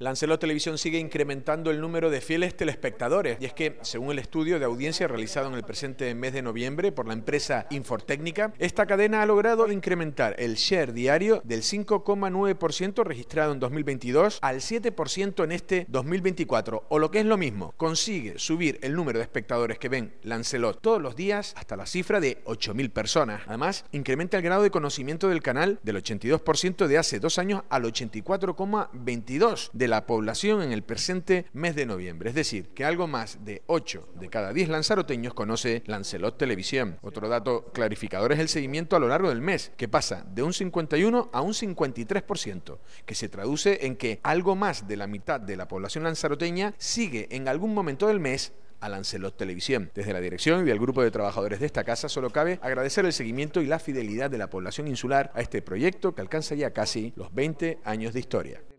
Lancelot Televisión sigue incrementando el número de fieles telespectadores. Y es que, según el estudio de audiencia realizado en el presente mes de noviembre por la empresa Infortécnica, esta cadena ha logrado incrementar el share diario del 5,9% registrado en 2022 al 7% en este 2024. O lo que es lo mismo, consigue subir el número de espectadores que ven Lancelot todos los días hasta la cifra de 8.000 personas. Además, incrementa el grado de conocimiento del canal del 82% de hace dos años al 84, 22 de la población en el presente mes de noviembre. Es decir, que algo más de 8 de cada 10 lanzaroteños conoce Lancelot Televisión. Otro dato clarificador es el seguimiento a lo largo del mes, que pasa de un 51 a un 53%, que se traduce en que algo más de la mitad de la población lanzaroteña sigue en algún momento del mes a Lancelot Televisión. Desde la dirección y del grupo de trabajadores de esta casa solo cabe agradecer el seguimiento y la fidelidad de la población insular a este proyecto que alcanza ya casi los 20 años de historia.